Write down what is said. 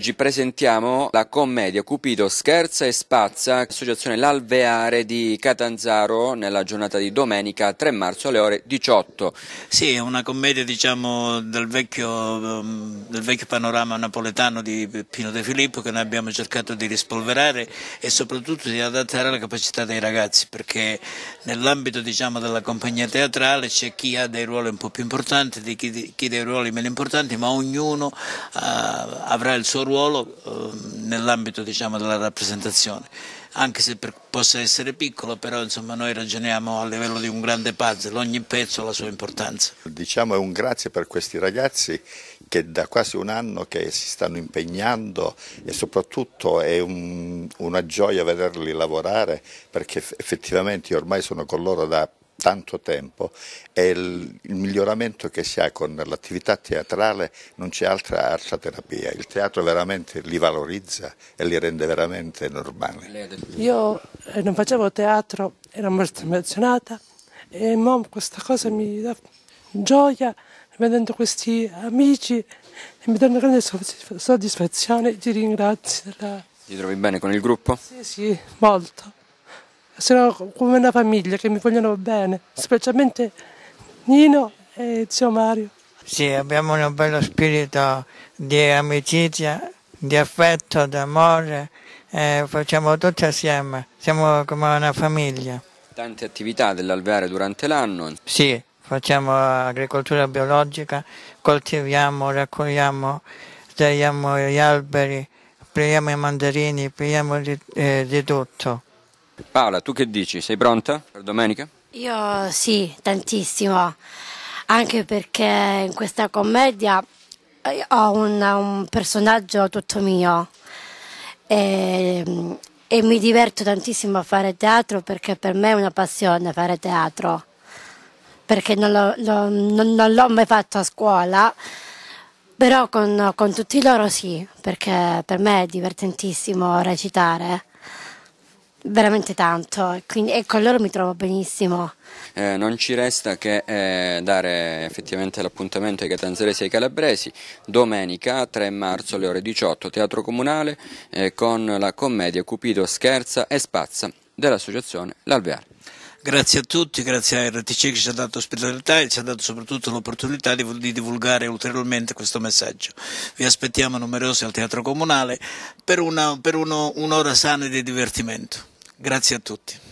Oggi presentiamo la commedia Cupido scherza e spazza, associazione L'Alveare di Catanzaro nella giornata di domenica 3 marzo alle ore 18. Sì, è una commedia diciamo del vecchio, um, del vecchio panorama napoletano di Pino De Filippo che noi abbiamo cercato di rispolverare e soprattutto di adattare alla capacità dei ragazzi perché nell'ambito diciamo, della compagnia teatrale c'è chi ha dei ruoli un po' più importanti, chi, chi dei ruoli meno importanti, ma ognuno uh, avrà il suo ruolo ruolo eh, nell'ambito diciamo, della rappresentazione, anche se per, possa essere piccolo, però insomma, noi ragioniamo a livello di un grande puzzle, ogni pezzo ha la sua importanza. Diciamo è un grazie per questi ragazzi che da quasi un anno che si stanno impegnando e soprattutto è un, una gioia vederli lavorare perché effettivamente ormai sono con loro da tanto tempo e il, il, miglioramento che si ha con l'attività teatrale non c'è altra arsa terapia, il teatro veramente li valorizza e li rende veramente normali. Io eh, non facevo teatro, ero molto emozionata e mo questa cosa mi dà gioia vedendo questi amici e mi dà una grande soddisfazione, ti ringrazio. Ti trovi bene con il gruppo? Sì, sì, molto sono come una famiglia che mi vogliono bene, specialmente Nino e zio Mario. Sì, abbiamo un bello spirito di amicizia, di affetto, d'amore, eh, facciamo tutto assieme, siamo come una famiglia. Tante attività dell'alveare durante l'anno? Sì, facciamo agricoltura biologica, coltiviamo, raccogliamo, tagliamo gli alberi, pliamo i mandarini, pliamo di, eh, di tutto. Paola, tu che dici? Sei pronta per domenica? Io sì, tantissimo, anche perché in questa commedia eh, ho un, un personaggio tutto mio e, e mi diverto tantissimo a fare teatro perché per me è una passione fare teatro, perché non, lo, lo, non, non l'ho mai fatto a scuola. Però con, con tutti loro sì, perché per me è divertentissimo recitare veramente tanto e, quindi, e con loro mi trovo benissimo. Eh, non ci resta che eh, dare effettivamente l'appuntamento ai catanzaresi e ai calabresi domenica 3 marzo alle ore 18 Teatro Comunale eh, con la commedia Cupido scherza e spazza dell'associazione L'Alveare. Grazie a tutti, grazie a RTC che ci ha dato ospitalità e ci ha dato soprattutto l'opportunità di, di divulgare ulteriormente questo messaggio. Vi aspettiamo numerosi al Teatro Comunale per, una, per uno, un'ora sana di divertimento. Grazie a tutti.